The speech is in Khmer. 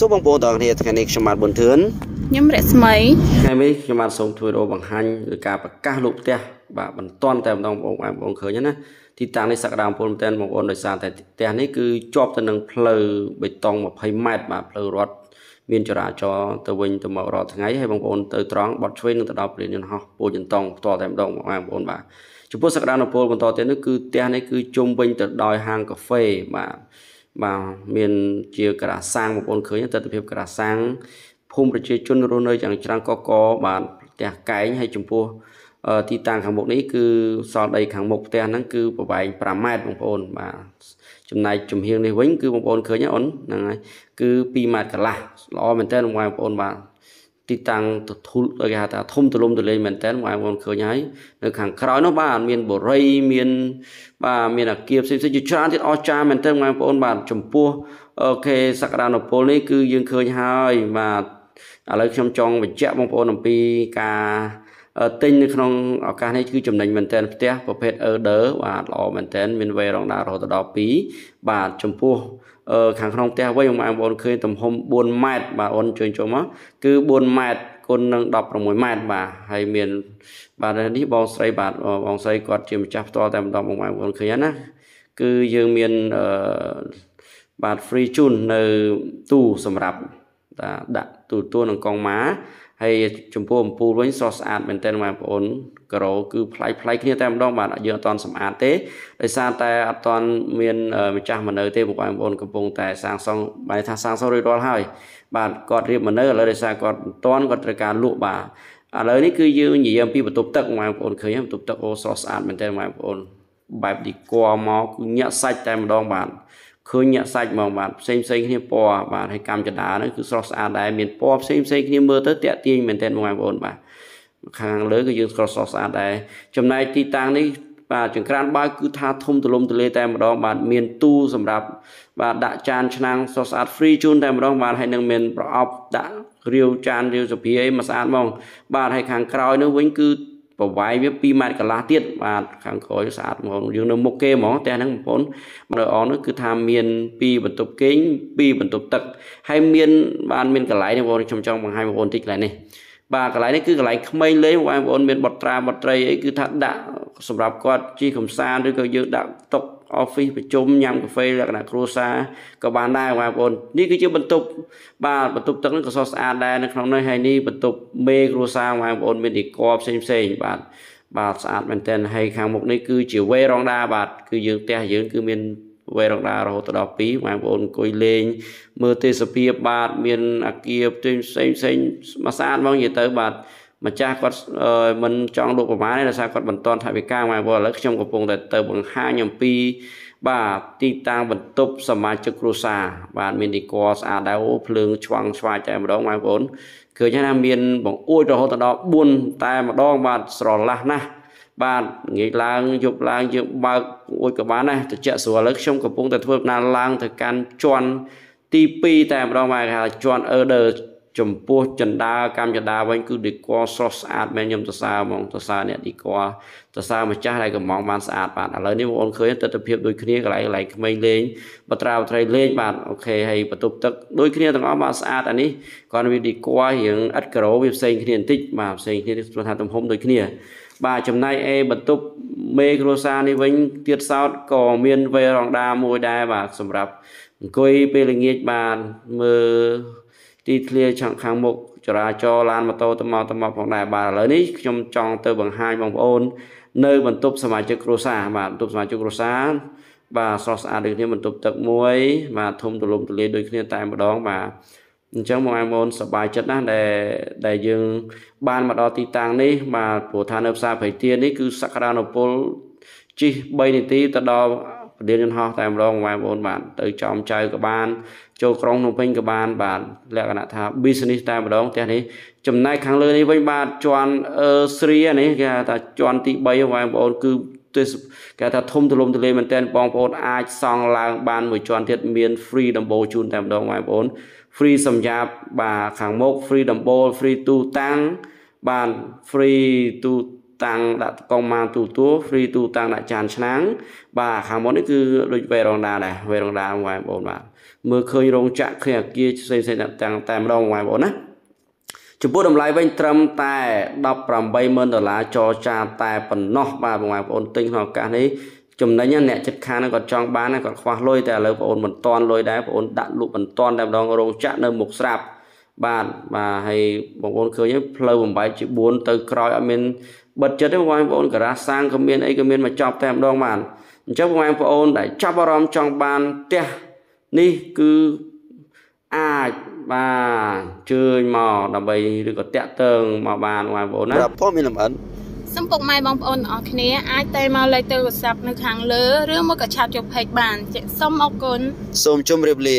សួរបងប្អូនទាំងគ្នាថ្ងៃនេះខ្ញុំបាទប៊ុនធឿនខ្ញុំរស្មីថ្ងៃនេះខ្ញុំបាទសូមធ្វើវីដេអូបង្ហាញលើការប្រកាសលោកផ្ទះ បាទបន្ទាន់តែម្ដងបងប្អូនបងប្អូនឃើញណាទីតាំងនេះសក្តានុពលមែនតើបងប្អូនដោយសារតែផ្ទះនេះគឺជាប់ទៅនឹងផ្លូវបេតុង20ម៉ែត្របាទផ្លូវរដ្ឋមានចរាចរណ៍ទៅវិញទៅមករាល់ថ្ងៃហើយបងប្អូនទៅត្រង់បត់ឆ្វេងនឹងទៅដល់ព្រះយន្តហោះពូជន្តងផ្ទាល់តែម្ដងបងប្អូនបាទចំពោះសក្តានុពលបន្តទៀតនេះគឺផ្ទះនេះគឺជុំវិញទៅដោយហាងកាហ្វេបាទបាទមានជាក្រាសាំងបងប្អូនឃើញទស្សនភាពក្រាសាំងភូមិប្រជាជនរស់នៅយ៉ាងច្រើនកកបាទផ្ទះកែងហើយចំពោះទីតាំងខាងមុខនេះគឺសល់ដីខាងមុខផ្ទះហ្នឹងគឺប្រវែង5ម៉ែត្របងប្អូន បាទចំណែកចំហៀងនេះវិញ គឺបងប្អូនឃើញអូនហ្នឹងហើយគឺ2ម៉ែត្រកន្លះល្អមែនតើបងប្អូនបាទទីតាំងទធុលគេហៅថាធំទលំទលេងមែនតើបងប្អូនឃើញហើយនៅខាងក្រោយនោះបាទមានបុរីមាន បាទមានអាគារផ្សេងៗជាច្រើនទៀតអស្ចារ្យមែនតើបងប្អូនបាទចំពោះអូខេសក្តានុពលនេះគឺយើងឃើញហើយបាទឥឡូវខ្ញុំចង់បញ្ជាក់បងប្អូនអំពីការទិញនៅក្នុងឱកាសនេះគឺចំណេញមែនតើផ្ទះប្រភេទ order បាទល្អមែនតើមានវេរងដារហូតដល់2បាទចំពោះខាងក្នុងផ្ទះវិញបងប្អូនឃើញទំហំ4ម៉ែត្របាទអូនជួយចូលមកគឺ4ម៉ែត្រគុណនឹង16ម៉ែត្របាទហើយមាន បាទនេះបងស្រី បាទបងស្រីគាត់ជាម្ចាស់ផ្ទាល់តែម្ដងបងប្អូនឃើញណាគឺយើងមានបាទ free ជូននៅទូសម្រាប់ដាក់ទូទួលនឹងកងម៉ាហើយចំពោះអំពូលវិញសស្អាតមែនតើបងប្អូនក្រូគឺប្លែកប្លែកគ្នាតែម្ដងបាទយើងអត់តន់សម្អាតទេដោយសារតែអត់តន់មានម្ចាស់មកនៅទេបងប្អូនកំពុងតែសាងសង់បានថាសាងសង់រួចរាល់ហើយបាទគាត់រៀបមកនៅឥឡូវដោយសារគាត់មិនតន់គាត់ត្រូវការលក់បាទឥឡូវនេះគឺយើងនិយាយអំពីបន្ទប់ទឹកបងប្អូនឃើញបន្ទប់ទឹកអូស្រស់ស្អាតមែនតើបងប្អូនបែបឌីគ័រមកគឺញាក់សាច់តែម្ដងបាទឃើញញាក់សាច់ហ្មងបាទផ្សេងផ្សេងគ្នាពណ៌បាទហើយកម្មចដាហ្នឹងគឺស្រស់ស្អាតដែរមានពណ៌ផ្សេងផ្សេងគ្នាមើលទៅតាក់ទាញមែនទែនបងប្អូនបាទខាងលើគឺយើងស្រស់ស្អាតដែរចំណែកទីតាំងនេះបាទចង្ក្រានបើគឺថាធំទលំទលេតែម្ដងបាទមានទូសម្រាប់បាទដាក់ចានឆ្នាំងសស្អាត free ជូនតែម្ដងបាទហើយនឹងមានប្រអប់ដាក់រាវចានរាវសភាអីមកស្អាតហ្មងបាទហើយខាងក្រោយនោះវិញគឺប្រវាយវា2ម៉ែត្រកន្លះទៀតបាទខាងក្រោយស្អាតហ្មងយើងនៅមុខគេហ្មងផ្ទះហ្នឹងបងប្អូននៅអននោះគឺថាមាន2បន្ទប់គេង2បន្ទប់ទឹកហើយមាន បានមានកន្លែងនេះបងប្អូនខ្ញុំចង់បង្ហាញបងប្អូនតិចកន្លែងនេះបាទកន្លែងនេះគឺកន្លែងក្មេងលេងបងប្អូនមានបត់ត្រាបត់ត្រីអីគឺថាដាក់សម្រាប់គាត់ជីកំសាន្តឬក៏យើងដាក់ຕົក office ប្រជុំញ៉ាំកាហ្វេលក្ខណៈគ្រួសារក៏បានដែរបងប្អូននេះគឺជាបន្ទប់បាទបន្ទប់ទឹកនេះក៏ស្អាតដែរនៅក្នុងនេះហើយនេះបន្ទប់មេគ្រួសារបងប្អូនមានទីកបផ្សេងផ្សេងបាទបាទស្អាតមែនទែនហើយខាងមុខនេះគឺជាវេរ៉ុងដាបាទគឺយើងផ្ទះយើងគឺមានវេរ៉ុងដារហូតដល់2បងប្អូនអង្គុយលេងមើលទេសភាពបាទមានអាគារផ្សេងផ្សេងផ្សេងមកស្អាតហ្មងនិយាយទៅបាទម្ចាស់គាត់មិនចង់លក់ប្រមាណទេដោយសារគាត់បន្តថាវិការមកឥឡូវខ្ញុំកំពុងតែទៅបង្ហាញអំពីបាទទីតាំងបន្ទប់សមាជិកគ្រួសារបាទមានទីគល់ស្អាតដែរអូភ្លើងឆ្វង់ឆ្វាយតែម្ដងបងប្អូនឃើញថាមានបង្អួចរហូតដល់4តែម្ដងបាទស្រឡះណាស់បាទងាយឡើងយប់ឡើងយើងបើកអួចក៏បានដែរត្រជាក់ស្រួលឥឡូវខ្ញុំកំពុងតែធ្វើដំណើរឡើងទៅកាន់ជាន់ទី2តែម្ដងមកគេហៅជាន់ order ចំពោះចិន្តាកម្មចិន្តាវិញគឺដេកលស្រស់ស្អាតមែនខ្ញុំសរសើរហ្មងសរសើរអ្នកដេកលសរសើរម្ចាស់ដែលកំងបានស្អាតបាទឥឡូវនេះបងអូនឃើញទស្សនភាពដូចគ្នាកន្លែងកន្លែងក្មេងលេង បត្រាបត្រីលេងបាទអូខេហើយបន្ទប់ទឹកដូចគ្នាទាំងអស់បាទស្អាតអានេះគាត់វាដេកលរៀងឥតក្រោវាផ្សេងគ្នាបន្តិចបាទផ្សេងគ្នានេះស្គាល់ថាទំហំដូចគ្នាបាទចំណែកឯបន្ទប់មេគ្រួសារនេះវិញទៀតសោតក៏មានវេរ៉ុងដាមួយដែរបាទសម្រាប់អង្គុយពេលល្ងាចបានមើលទីធ្លាខាងមុខចរាចរឡានម៉ូតូទៅមកទៅមកផងដែរបាទឥឡូវនេះខ្ញុំចង់ទៅបង្ហាញបងប្អូន នៅ បន្ទប់សមាជិកគ្រួសារបាទបន្ទប់សមាជិកគ្រួសារបាទស្រស់ស្អាតដូចគ្នាបន្ទប់ទឹកមួយបាទធំទូលំទូលាយដូចគ្នាតែម្ដង បាទអញ្ចឹងបងអាមូនសប្បាយចិត្តណាស់ដែលដែលយើង បានមកដល់ទីតាំងនេះ បាទព្រោះថានៅផ្សារព្រៃទាននេះគឺសក្តានុពលជិះ3នាទីទៅដល់រៀនយន្តហោះតែម្ដងបងប្អូន បាទទៅចំចៅក៏បាន ចូលក្រុងភ្នំពេញក៏បាន បាទលក្ខណៈថា business តែម្ដងផ្ទះនេះចំណែកខាងលើនេះវិញបាទជាន់អឺស្រីនេះគេថាជាន់ទី3បងប្អូនគឺទេសគេថាធំទូលំទូលាយមែនតើបងប្អូនអាចសង់ឡើងបានមួយជាន់ទៀតមាន free ដំបូលជូនតែម្ដងបងប្អូន free សម្រាប់បាទខាងមុខ free ដំបូល free ទូតាំងបាន free ទូតាំងដាក់កងម៉ាងទូទួហ្វ្រីទូតាំងដាក់ចានឆ្នាំងបាទខាងមុខនេះគឺដូចវេរ៉ុងដាដែរវេរ៉ុងដាបងប្អូនបាទមើលឃើញរោងចក្រឃើញអាគារផ្សេងៗទាំងតែម្ដងបងប្អូនណាចំពោះតម្លៃវិញត្រឹមតែ180,000ដុល្លារចរចា តែប៉ុណ្ណោះបាទបងប្អូនទិញក្នុងឱកាសនេះចំណេញអ្នកចិត្តខាងហ្នឹងគាត់ចង់បានគាត់ខ្វះលុយតែឥឡូវបងប្អូនមិនតន់លុយដែរបងប្អូនដាក់លក់មិនតន់តែម្ដងរោងចក្រនៅមុខស្រាប់បាទបាទហើយបងប្អូនឃើញផ្លូវបំបែកជា4ទៅក្រោយអត់មានបិទចិត្តទេបងប្អូនការ៉ាសាំងក៏មានអីក៏មានមកចប់តែម្ដងបានអញ្ចឹងបងប្អូនដែលចាប់អារម្មណ៍ចង់បានផ្ទះនេះគឺអាចបាទជើញមកដើម្បីឬក៏តាក់ទងមកបានបងប្អូនណាប្រព័ន្ធមានលម្អិនសំពុកម៉ែបងប្អូនទាំងអស់គ្នាអាចតែមកលេខទូរស័ព្ទនៅខាងលើឬមកក៏ឆាតចូល page បានសូមអរគុណសូមជម្រាបលា